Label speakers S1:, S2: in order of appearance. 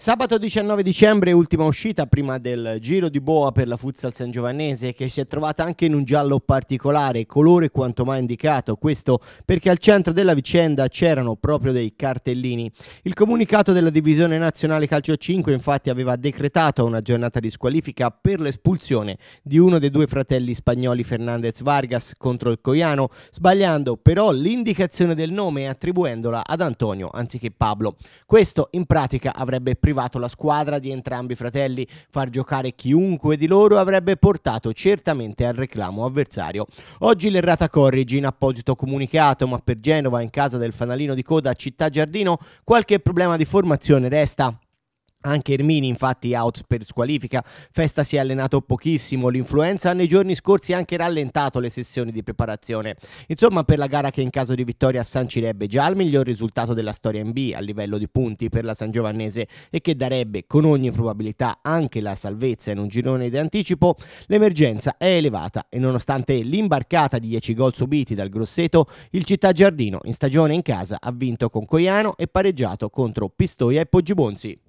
S1: Sabato 19 dicembre, ultima uscita prima del giro di boa per la Futsal San Giovanese, che si è trovata anche in un giallo particolare, colore quanto mai indicato. Questo perché al centro della vicenda c'erano proprio dei cartellini. Il comunicato della divisione nazionale calcio 5, infatti, aveva decretato una giornata di squalifica per l'espulsione di uno dei due fratelli spagnoli Fernandez Vargas contro il Coiano, sbagliando però l'indicazione del nome e attribuendola ad Antonio anziché Pablo. Questo in pratica avrebbe preso privato la squadra di entrambi i fratelli. Far giocare chiunque di loro avrebbe portato certamente al reclamo avversario. Oggi l'errata corrige in apposito comunicato, ma per Genova in casa del fanalino di coda a Città Giardino qualche problema di formazione resta. Anche Ermini infatti out per squalifica, Festa si è allenato pochissimo, l'influenza ha nei giorni scorsi anche rallentato le sessioni di preparazione. Insomma per la gara che in caso di vittoria sancirebbe già il miglior risultato della storia in B a livello di punti per la San Giovannese e che darebbe con ogni probabilità anche la salvezza in un girone di anticipo, l'emergenza è elevata e nonostante l'imbarcata di 10 gol subiti dal Grosseto, il Città Giardino in stagione in casa ha vinto con Coiano e pareggiato contro Pistoia e Poggibonzi.